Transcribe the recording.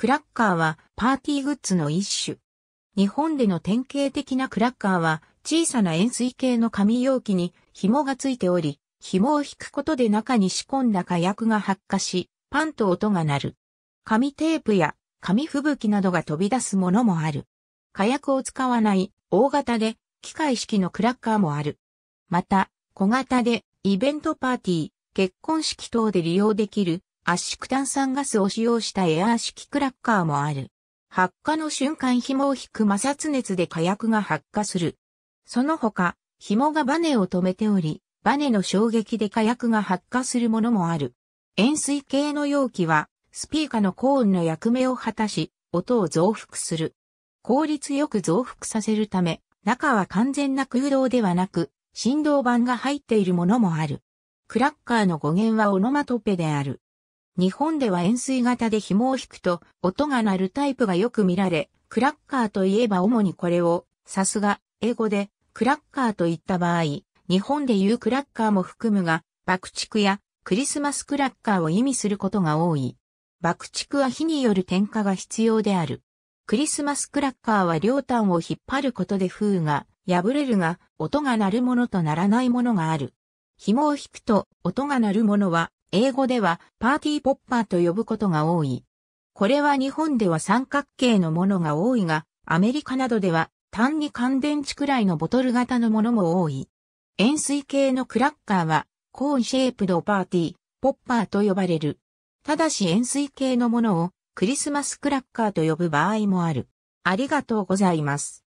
クラッカーはパーティーグッズの一種。日本での典型的なクラッカーは小さな円錐形の紙容器に紐がついており、紐を引くことで中に仕込んだ火薬が発火し、パンと音が鳴る。紙テープや紙吹雪などが飛び出すものもある。火薬を使わない大型で機械式のクラッカーもある。また、小型でイベントパーティー、結婚式等で利用できる圧縮炭酸ガスを使用したエアー式クラッカーもある。発火の瞬間紐を引く摩擦熱で火薬が発火する。その他、紐がバネを止めており、バネの衝撃で火薬が発火するものもある。円錐形の容器は、スピーカーのコーンの役目を果たし、音を増幅する。効率よく増幅させるため、中は完全な空洞ではなく、振動板が入っているものもある。クラッカーの語源はオノマトペである。日本では円錐型で紐を引くと音が鳴るタイプがよく見られ、クラッカーといえば主にこれを、さすが、英語で、クラッカーといった場合、日本で言うクラッカーも含むが、爆竹やクリスマスクラッカーを意味することが多い。爆竹は火による点火が必要である。クリスマスクラッカーは両端を引っ張ることで封が破れるが、音が鳴るものとならないものがある。紐を引くと音が鳴るものは英語ではパーティーポッパーと呼ぶことが多い。これは日本では三角形のものが多いが、アメリカなどでは単に乾電池くらいのボトル型のものも多い。円錐形のクラッカーは、コーンシェイプドパーティー、ポッパーと呼ばれる。ただし円錐形のものをクリスマスクラッカーと呼ぶ場合もある。ありがとうございます。